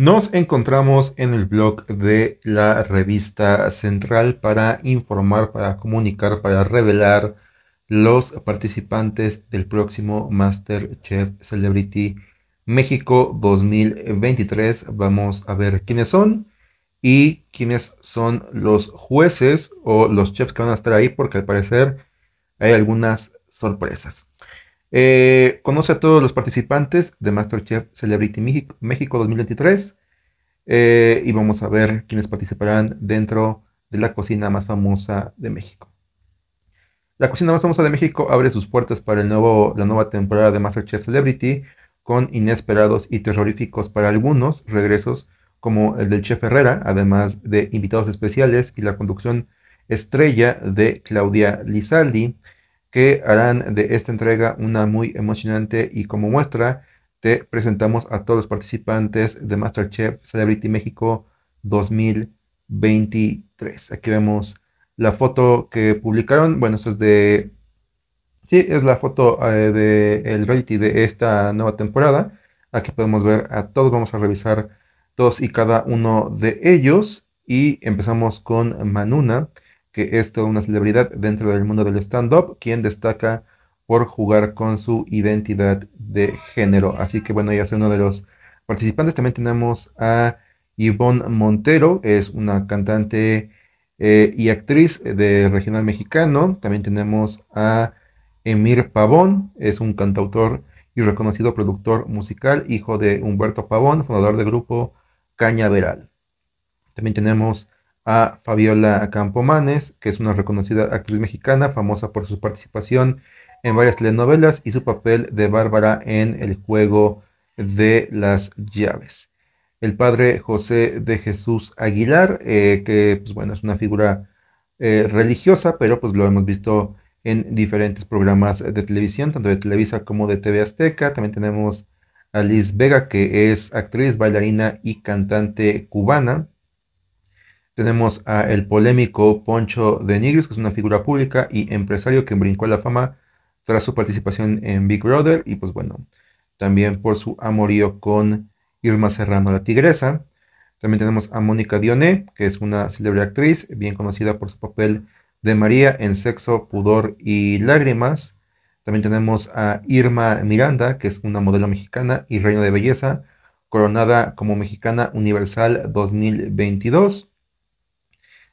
Nos encontramos en el blog de la revista central para informar, para comunicar, para revelar los participantes del próximo MasterChef Celebrity México 2023. Vamos a ver quiénes son y quiénes son los jueces o los chefs que van a estar ahí, porque al parecer hay algunas sorpresas. Eh, conoce a todos los participantes de MasterChef Celebrity México, 2023 eh, y vamos a ver quiénes participarán dentro de la cocina más famosa de México. La cocina más famosa de México abre sus puertas para el nuevo, la nueva temporada de MasterChef Celebrity con inesperados y terroríficos para algunos regresos como el del chef Herrera, además de invitados especiales y la conducción estrella de Claudia Lizaldi que harán de esta entrega una muy emocionante y como muestra te presentamos a todos los participantes de MasterChef Celebrity México 2023. Aquí vemos la foto que publicaron, bueno, eso es de... Sí, es la foto eh, del reality de esta nueva temporada. Aquí podemos ver a todos, vamos a revisar todos y cada uno de ellos y empezamos con Manuna que es toda una celebridad dentro del mundo del stand-up, quien destaca por jugar con su identidad de género. Así que bueno, ya es uno de los participantes. También tenemos a Yvonne Montero, es una cantante eh, y actriz de regional mexicano. También tenemos a Emir Pavón, es un cantautor y reconocido productor musical, hijo de Humberto Pavón, fundador del grupo Cañaveral. También tenemos a Fabiola Campomanes, que es una reconocida actriz mexicana, famosa por su participación en varias telenovelas y su papel de Bárbara en El juego de las llaves. El padre José de Jesús Aguilar, eh, que pues, bueno, es una figura eh, religiosa, pero pues lo hemos visto en diferentes programas de televisión, tanto de Televisa como de TV Azteca. También tenemos a Liz Vega, que es actriz, bailarina y cantante cubana. Tenemos a el polémico Poncho de Nigris, que es una figura pública y empresario que brincó a la fama tras su participación en Big Brother y pues bueno, también por su amorío con Irma Serrano la Tigresa. También tenemos a Mónica Dioné, que es una célebre actriz, bien conocida por su papel de María en Sexo, Pudor y Lágrimas. También tenemos a Irma Miranda, que es una modelo mexicana y reina de belleza, coronada como Mexicana Universal 2022.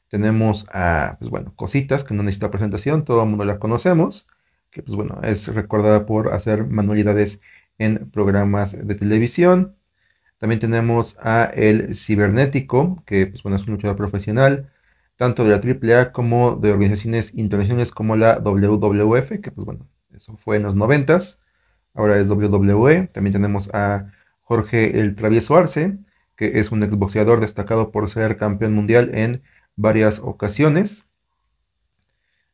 Tenemos, a, pues bueno, cositas que no necesita presentación, todo el mundo la conocemos, que pues bueno, es recordada por hacer manualidades en programas de televisión. También tenemos a El Cibernético, que pues bueno, es un luchador profesional, tanto de la AAA como de organizaciones internacionales como la WWF, que pues bueno, eso fue en los noventas ahora es WWE. También tenemos a Jorge el Travieso Arce, que es un exboxeador destacado por ser campeón mundial en varias ocasiones.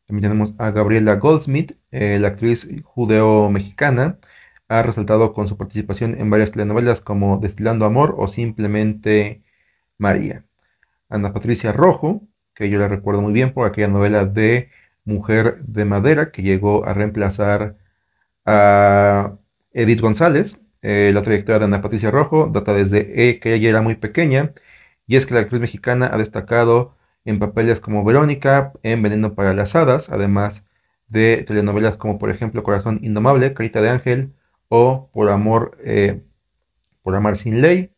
También tenemos a Gabriela Goldsmith, eh, la actriz judeo-mexicana. Ha resaltado con su participación en varias telenovelas como Destilando Amor o simplemente María. Ana Patricia Rojo, que yo la recuerdo muy bien por aquella novela de Mujer de Madera, que llegó a reemplazar a Edith González. Eh, la trayectoria de Ana Patricia Rojo data desde eh, que ella era muy pequeña, y es que la actriz mexicana ha destacado en papeles como Verónica, en Veneno para las Hadas, además de telenovelas como por ejemplo Corazón Indomable, Carita de Ángel o Por Amor, eh, Por Amar Sin Ley.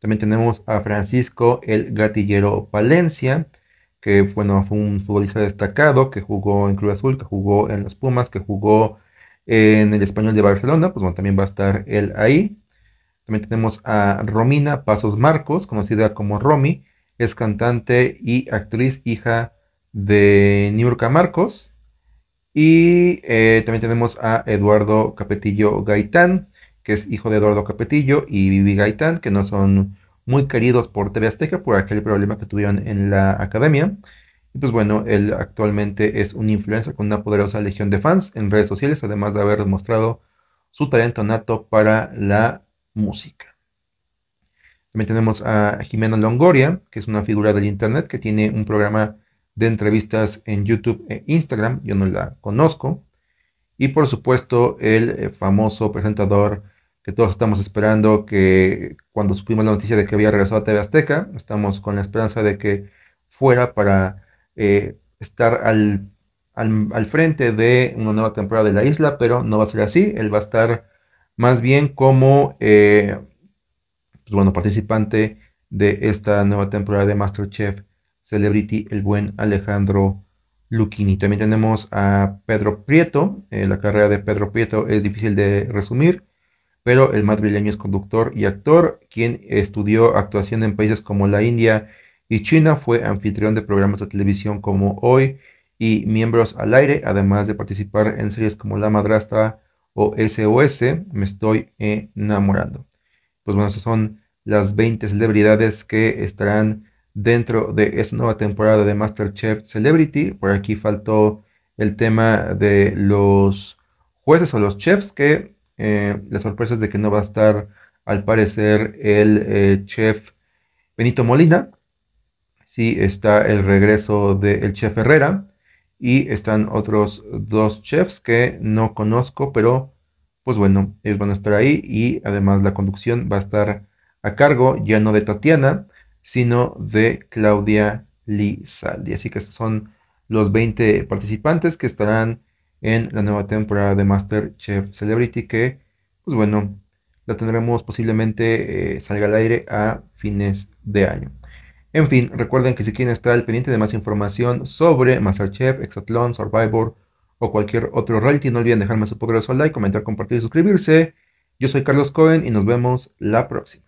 También tenemos a Francisco el Gatillero Palencia, que bueno, fue un futbolista destacado, que jugó en Cruz Azul, que jugó en los Pumas, que jugó en el Español de Barcelona, pues bueno, también va a estar él ahí. También tenemos a Romina Pasos Marcos, conocida como Romy, es cantante y actriz, hija de Niurka Marcos. Y eh, también tenemos a Eduardo Capetillo Gaitán, que es hijo de Eduardo Capetillo y Vivi Gaitán, que no son muy queridos por TV Azteca por aquel problema que tuvieron en la academia. Y pues bueno, él actualmente es un influencer con una poderosa legión de fans en redes sociales, además de haber demostrado su talento nato para la música. También tenemos a Jimena Longoria, que es una figura del Internet que tiene un programa de entrevistas en YouTube e Instagram. Yo no la conozco. Y por supuesto, el eh, famoso presentador que todos estamos esperando, que cuando supimos la noticia de que había regresado a TV Azteca, estamos con la esperanza de que fuera para eh, estar al, al, frente de una nueva temporada de la isla, pero no va a ser así. Él va a estar más bien como eh, pues bueno, participante de esta nueva temporada de Masterchef Celebrity, el buen Alejandro Luquini. También tenemos a Pedro Prieto. Eh, la carrera de Pedro Prieto es difícil de resumir, pero el madrileño es conductor y actor, quien estudió actuación en países como la India y China, fue anfitrión de programas de televisión como Hoy y Miembros al Aire, además de participar en series como La Madrastra o SOS, Me Estoy Enamorando pues bueno, esas son las 20 celebridades que estarán dentro de esta nueva temporada de MasterChef Celebrity. Por aquí faltó el tema de los jueces o los chefs, que eh, la sorpresa es de que no va a estar al parecer el eh, chef Benito Molina. Sí, está el regreso del chef Herrera y están otros dos chefs que no conozco, pero pues bueno, ellos van a estar ahí y además la conducción va a estar a cargo ya no de Tatiana, sino de Claudia Lizaldi. Así que son los 20 participantes que estarán en la nueva temporada de MasterChef Celebrity que, pues bueno, la tendremos posiblemente eh, salga al aire a fines de año. En fin, recuerden que si quieren estar al pendiente de más información sobre MasterChef, Exatlon, Survivor, o cualquier otro reality. No olviden dejarme su poderoso like, comentar, compartir y suscribirse. Yo soy Carlos Cohen y nos vemos la próxima.